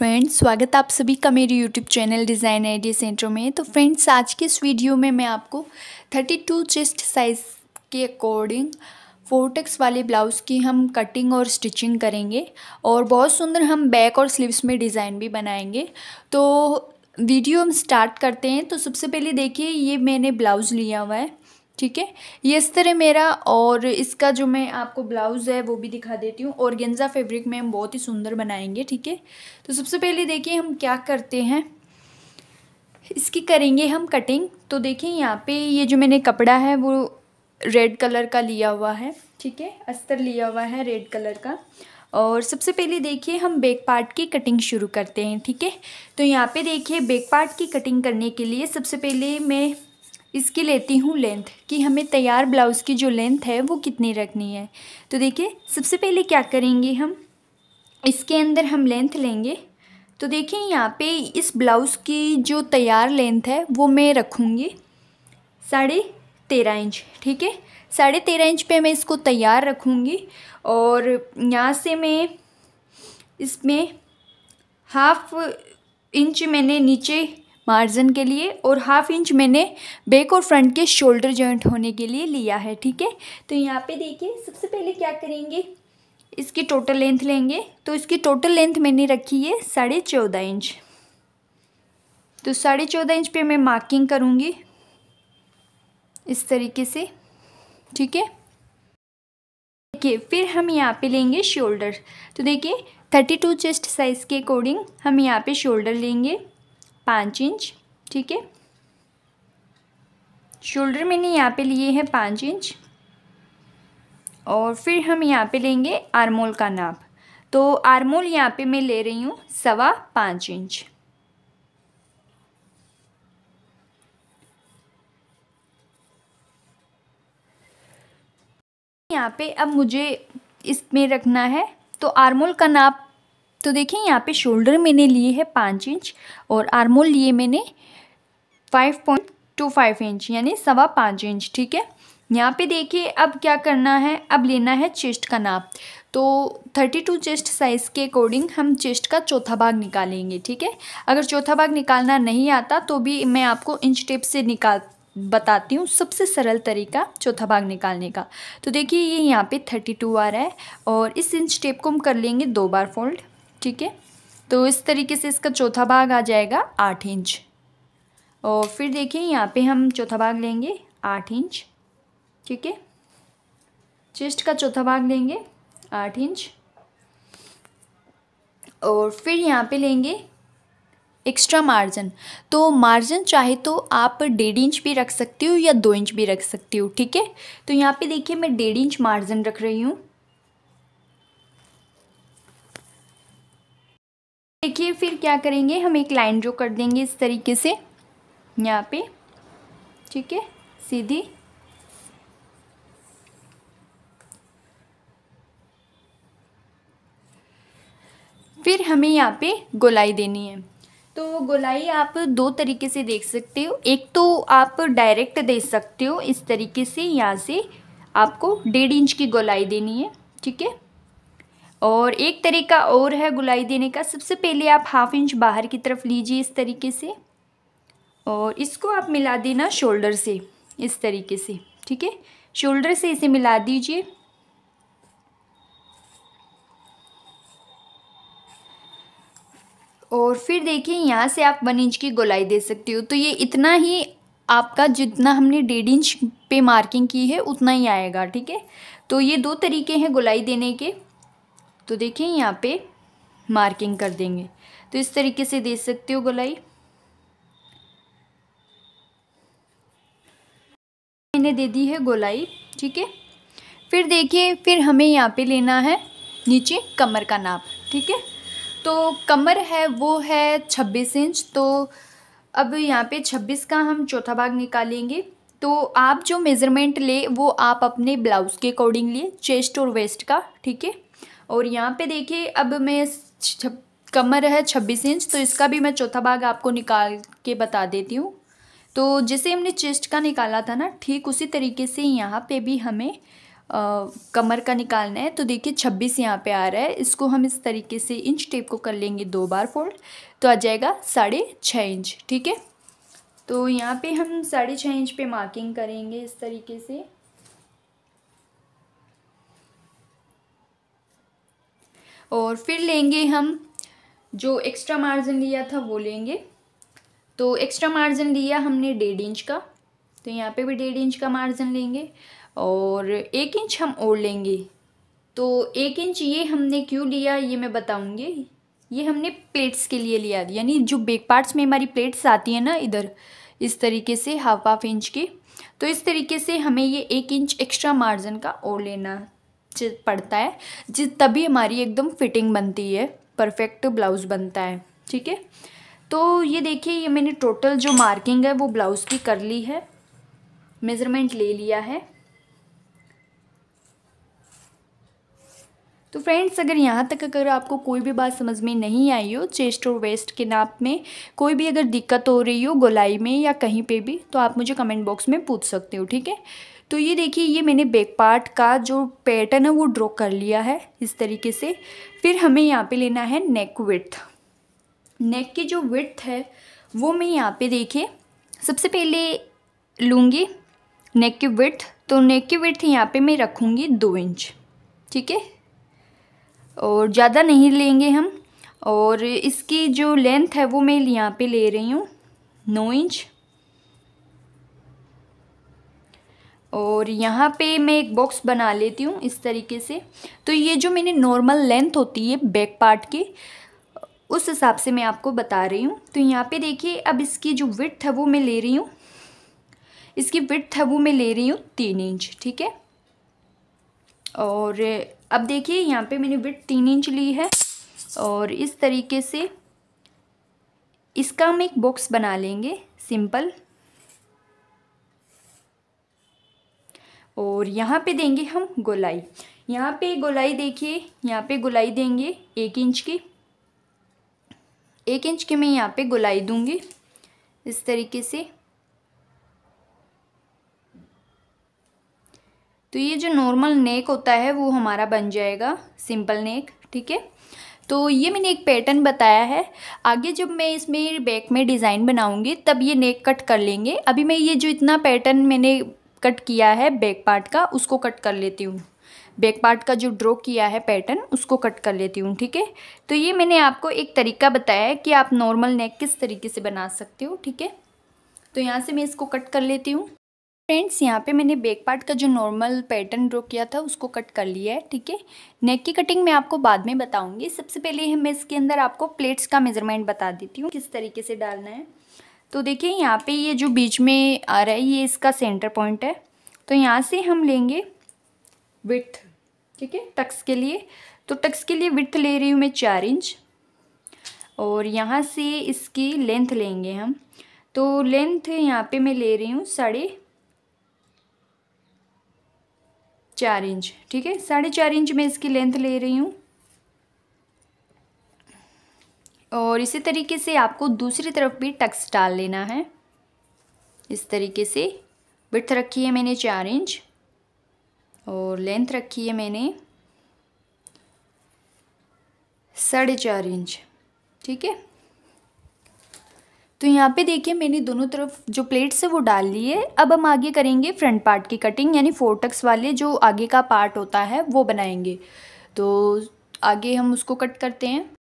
friends स्वागत आप सभी का मेरे YouTube channel Design Idea Centre में तो फ्रेंड्स आज के इस वीडियो में मैं आपको 32 चेस्ट साइज़ के अकॉर्डिंग फोरटेक्स वाले ब्लाउज़ की हम कटिंग और स्टिचिंग करेंगे और बहुत सुंदर हम बैक और स्लीव्स में डिज़ाइन भी बनाएंगे तो वीडियो हम स्टार्ट करते हैं तो सबसे पहले देखिए ये मैंने ब्लाउज़ लिया हुआ है ठीक है ये इस है मेरा और इसका जो मैं आपको ब्लाउज़ है वो भी दिखा देती हूँ और गेंजा फैब्रिक में हम बहुत ही सुंदर बनाएंगे ठीक है तो सबसे पहले देखिए हम क्या करते हैं इसकी करेंगे हम कटिंग तो देखिए यहाँ पे ये जो मैंने कपड़ा है वो रेड कलर का लिया हुआ है ठीक है अस्तर लिया हुआ है रेड कलर का और सबसे पहले देखिए हम बैक पार्ट की कटिंग शुरू करते हैं ठीक है तो यहाँ पे देखिए बैक पार्ट की कटिंग करने के लिए सबसे पहले मैं इसकी लेती हूँ लेंथ कि हमें तैयार ब्लाउज़ की जो लेंथ है वो कितनी रखनी है तो देखिए सबसे पहले क्या करेंगे हम इसके अंदर हम लेंथ लेंगे तो देखिए यहाँ पे इस ब्लाउज़ की जो तैयार लेंथ है वो मैं रखूँगी साढ़े तेरह इंच ठीक है साढ़े तेरह इंच पे मैं इसको तैयार रखूँगी और यहाँ से मैं इसमें हाफ इंच मैंने नीचे मार्जिन के लिए और हाफ इंच मैंने बैक और फ्रंट के शोल्डर जॉइंट होने के लिए लिया है ठीक है तो यहाँ पे देखिए सबसे पहले क्या करेंगे इसकी टोटल लेंथ लेंगे तो इसकी टोटल लेंथ मैंने रखी है साढ़े चौदह इंच तो साढ़े चौदह इंच पे मैं मार्किंग करूँगी इस तरीके से ठीक है देखिए फिर हम यहाँ पे लेंगे शोल्डर तो देखिए थर्टी टू चेस्ट साइज़ के अकॉर्डिंग हम यहाँ पे शोल्डर लेंगे पाँच इंच ठीक है शोल्डर मैंने यहाँ पे लिए हैं पाँच इंच और फिर हम यहाँ पे लेंगे आरमोल का नाप तो आरमोल यहाँ पे मैं ले रही हूँ सवा पाँच इंच यहाँ पे अब मुझे इसमें रखना है तो आरमोल का नाप तो देखिए यहाँ पे शोल्डर मैंने लिए है पाँच इंच और आर्मोल लिए मैंने five point two five inch यानी सवा पाँच इंच ठीक है यहाँ पे देखिए अब क्या करना है अब लेना है चेस्ट का नाप तो थर्टी टू चेस्ट साइज़ के अकॉर्डिंग हम चेस्ट का चौथा भाग निकालेंगे ठीक है अगर चौथा भाग निकालना नहीं आता तो भी मैं आपको इंच टेप से निकाल बताती हूँ सबसे सरल तरीका चौथा भाग निकालने का तो देखिए ये यहाँ पे थर्टी टू आ रहा है और इस इंच टेप को हम कर लेंगे दो बार फोल्ड ठीक है तो इस तरीके से इसका चौथा भाग आ जाएगा आठ इंच और फिर देखिए यहाँ पे हम चौथा भाग लेंगे आठ इंच ठीक है चेस्ट का चौथा भाग लेंगे आठ इंच और फिर यहाँ पे लेंगे एक्स्ट्रा मार्जिन तो मार्जिन चाहे तो आप डेढ़ इंच भी रख सकती हो या दो इंच भी रख सकती हो ठीक है तो यहाँ पे देखिए मैं डेढ़ इंच मार्जिन रख रही हूँ देखिए फिर क्या करेंगे हम एक लाइन जो कर देंगे इस तरीके से यहाँ पे ठीक है सीधी फिर हमें यहाँ पे गोलाई देनी है तो गोलाई आप दो तरीके से देख सकते हो एक तो आप डायरेक्ट दे सकते हो इस तरीके से यहाँ से आपको डेढ़ इंच की गोलाई देनी है ठीक है और एक तरीका और है गुलाई देने का सबसे पहले आप हाफ इंच बाहर की तरफ लीजिए इस तरीके से और इसको आप मिला देना शोल्डर से इस तरीके से ठीक है शोल्डर से इसे मिला दीजिए और फिर देखिए यहाँ से आप वन इंच की गोलाई दे सकते हो तो ये इतना ही आपका जितना हमने डेढ़ इंच पे मार्किंग की है उतना ही आएगा ठीक है तो ये दो तरीके हैं गोलाई देने के तो देखिए यहाँ पे मार्किंग कर देंगे तो इस तरीके से दे सकते हो गलाई मैंने दे दी है गोलाई ठीक है फिर देखिए फिर हमें यहाँ पे लेना है नीचे कमर का नाप ठीक है तो कमर है वो है छब्बीस इंच तो अब यहाँ पे छब्बीस का हम चौथा भाग निकालेंगे तो आप जो मेज़रमेंट ले वो आप अपने ब्लाउज़ के अकॉर्डिंग लिए चेस्ट और वेस्ट का ठीक है और यहाँ पे देखिए अब मैं कमर है छब्बीस इंच तो इसका भी मैं चौथा भाग आपको निकाल के बता देती हूँ तो जैसे हमने चेस्ट का निकाला था ना ठीक उसी तरीके से यहाँ पे भी हमें आ, कमर का निकालना है तो देखिए छब्बीस यहाँ पे आ रहा है इसको हम इस तरीके से इंच टेप को कर लेंगे दो बार फोल्ड तो आ जाएगा साढ़े छः इंच ठीक है तो यहाँ पे हम साढ़े छः इंच पे मार्किंग करेंगे इस तरीके से और फिर लेंगे हम जो एक्स्ट्रा मार्जिन लिया था वो लेंगे तो एक्स्ट्रा मार्जिन लिया हमने डेढ़ इंच का तो यहाँ पे भी डेढ़ इंच का मार्जिन लेंगे और एक इंच हम और लेंगे तो एक इंच ये हमने क्यों लिया ये मैं बताऊँगी ये हमने प्लेट्स के लिए लिया यानी जो बेक पार्ट्स में हमारी प्लेट्स आती हैं ना इधर इस तरीके से हाफ हाफ इंच की तो इस तरीके से हमें ये एक इंच एक्स्ट्रा मार्जिन का और लेना पड़ता है जिस तभी हमारी एकदम फिटिंग बनती है परफेक्ट ब्लाउज़ बनता है ठीक है तो ये देखिए ये मैंने टोटल जो मार्किंग है वो ब्लाउज़ की कर ली है मेज़रमेंट ले लिया है तो फ्रेंड्स अगर यहाँ तक अगर आपको कोई भी बात समझ में नहीं आई हो चेस्ट और वेस्ट के नाप में कोई भी अगर दिक्कत हो रही हो गोलाई में या कहीं पे भी तो आप मुझे कमेंट बॉक्स में पूछ सकते हो ठीक है तो ये देखिए ये मैंने बैक पार्ट का जो पैटर्न है वो ड्रॉ कर लिया है इस तरीके से फिर हमें यहाँ पे लेना है नेक विथ नेक की जो विथ है वो मैं यहाँ पे देखिए सबसे पहले लूँगी नेक की विथ तो नेक की विथ यहाँ पे मैं रखूँगी दो इंच ठीक है और ज़्यादा नहीं लेंगे हम और इसकी जो लेंथ है वो मैं यहाँ पे ले रही हूँ नौ इंच और यहाँ पे मैं एक बॉक्स बना लेती हूँ इस तरीके से तो ये जो मैंने नॉर्मल लेंथ होती है बैक पार्ट की उस हिसाब से मैं आपको बता रही हूँ तो यहाँ पे देखिए अब इसकी जो विथ है वो मैं ले रही हूँ इसकी विथ है वो मैं ले रही हूँ तीन इंच ठीक है और अब देखिए यहाँ पे मैंने विथ तीन इंच ली है और इस तरीके से इसका हम एक बॉक्स बना लेंगे सिंपल और यहाँ पे देंगे हम गोलाई यहाँ पे गोलाई देखिए यहाँ पे गोलाई देंगे एक इंच की एक इंच की मैं यहाँ पे गोलाई दूंगी इस तरीके से तो ये जो नॉर्मल नेक होता है वो हमारा बन जाएगा सिंपल नेक ठीक है तो ये मैंने एक पैटर्न बताया है आगे जब मैं इसमें बैक में डिज़ाइन बनाऊंगी तब ये नेक कट कर लेंगे अभी मैं ये जो इतना पैटर्न मैंने कट किया है बैक पार्ट का उसको कट कर लेती हूँ बैक पार्ट का जो ड्रॉ किया है पैटर्न उसको कट कर लेती हूँ ठीक है तो ये मैंने आपको एक तरीका बताया है कि आप नॉर्मल नेक किस तरीके से बना सकते हो ठीक है तो यहाँ से मैं इसको कट कर लेती हूँ फ्रेंड्स यहाँ पे मैंने बैक पार्ट का जो नॉर्मल पैटर्न ड्रॉ किया था उसको कट कर लिया है ठीक है नेक की कटिंग मैं आपको बाद में बताऊँगी सबसे पहले मैं इसके अंदर आपको प्लेट्स का मेजरमेंट बता देती हूँ किस तरीके से डालना है तो देखिए यहाँ पे ये जो बीच में आ रहा है ये इसका सेंटर पॉइंट है तो यहाँ से हम लेंगे विथ ठीक है टक्स के लिए तो टक्स के लिए विथ ले रही हूँ मैं चार इंच और यहाँ से इसकी लेंथ लेंगे हम तो लेंथ यहाँ पे मैं ले रही हूँ साढ़े चार इंच ठीक है साढ़े चार इंच में इसकी लेंथ ले रही हूँ और इसी तरीके से आपको दूसरी तरफ भी टक्स डाल लेना है इस तरीके से ब्रथ रखी है मैंने चार इंच और लेंथ रखी है मैंने साढ़े चार इंच ठीक है तो यहाँ पे देखिए मैंने दोनों तरफ जो प्लेट्स है वो डाल ली है अब हम आगे करेंगे फ्रंट पार्ट की कटिंग यानी फोर टक्स वाले जो आगे का पार्ट होता है वो बनाएंगे तो आगे हम उसको कट करते हैं